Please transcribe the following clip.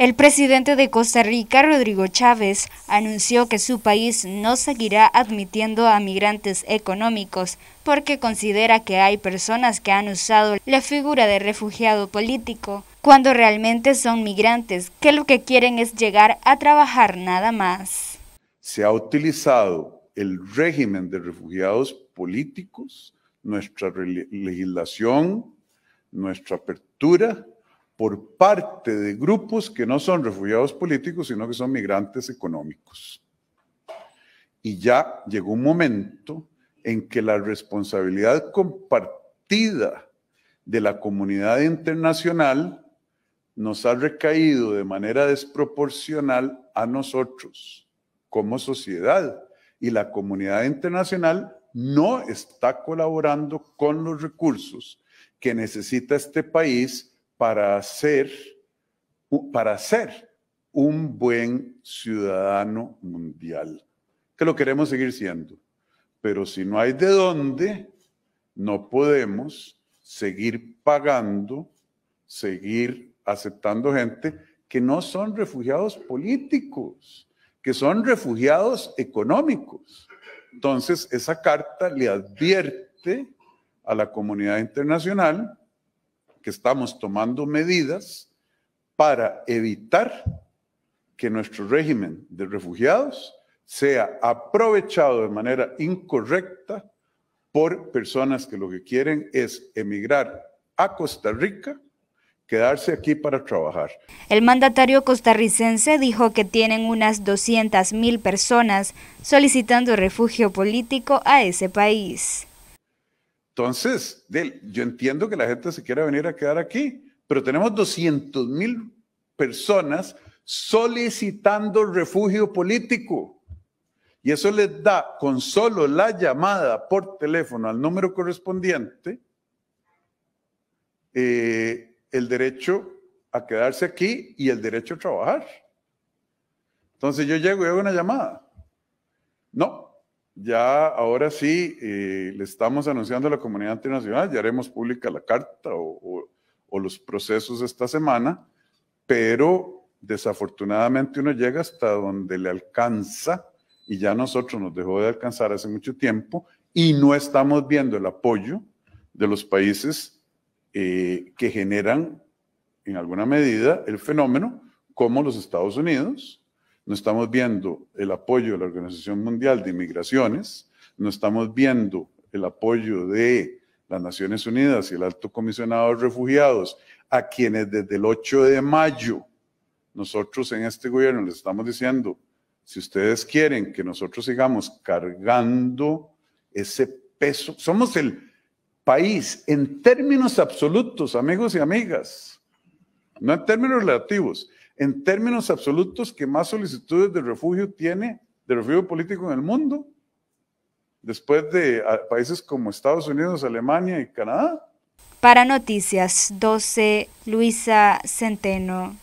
El presidente de Costa Rica, Rodrigo Chávez, anunció que su país no seguirá admitiendo a migrantes económicos porque considera que hay personas que han usado la figura de refugiado político cuando realmente son migrantes que lo que quieren es llegar a trabajar nada más. Se ha utilizado el régimen de refugiados políticos, nuestra legislación, nuestra apertura por parte de grupos que no son refugiados políticos, sino que son migrantes económicos. Y ya llegó un momento en que la responsabilidad compartida de la comunidad internacional nos ha recaído de manera desproporcional a nosotros como sociedad. Y la comunidad internacional no está colaborando con los recursos que necesita este país para ser, para ser un buen ciudadano mundial, que lo queremos seguir siendo. Pero si no hay de dónde, no podemos seguir pagando, seguir aceptando gente que no son refugiados políticos, que son refugiados económicos. Entonces, esa carta le advierte a la comunidad internacional que estamos tomando medidas para evitar que nuestro régimen de refugiados sea aprovechado de manera incorrecta por personas que lo que quieren es emigrar a Costa Rica quedarse aquí para trabajar. El mandatario costarricense dijo que tienen unas mil personas solicitando refugio político a ese país. Entonces, yo entiendo que la gente se quiera venir a quedar aquí, pero tenemos 200 mil personas solicitando refugio político. Y eso les da con solo la llamada por teléfono al número correspondiente eh, el derecho a quedarse aquí y el derecho a trabajar. Entonces yo llego y hago una llamada. No, ya ahora sí eh, le estamos anunciando a la comunidad internacional, ya haremos pública la carta o, los procesos esta semana, pero desafortunadamente uno llega hasta donde le alcanza y ya nosotros nos dejó de alcanzar hace mucho tiempo y no estamos viendo el apoyo de los países eh, que generan en alguna medida el fenómeno, como los Estados Unidos, no estamos viendo el apoyo de la Organización Mundial de Inmigraciones no estamos viendo el apoyo de las Naciones Unidas y el Alto Comisionado de Refugiados, a quienes desde el 8 de mayo nosotros en este gobierno les estamos diciendo, si ustedes quieren que nosotros sigamos cargando ese peso, somos el país en términos absolutos, amigos y amigas, no en términos relativos, en términos absolutos que más solicitudes de refugio tiene, de refugio político en el mundo, después de países como Estados Unidos, Alemania y Canadá. Para Noticias 12, Luisa Centeno.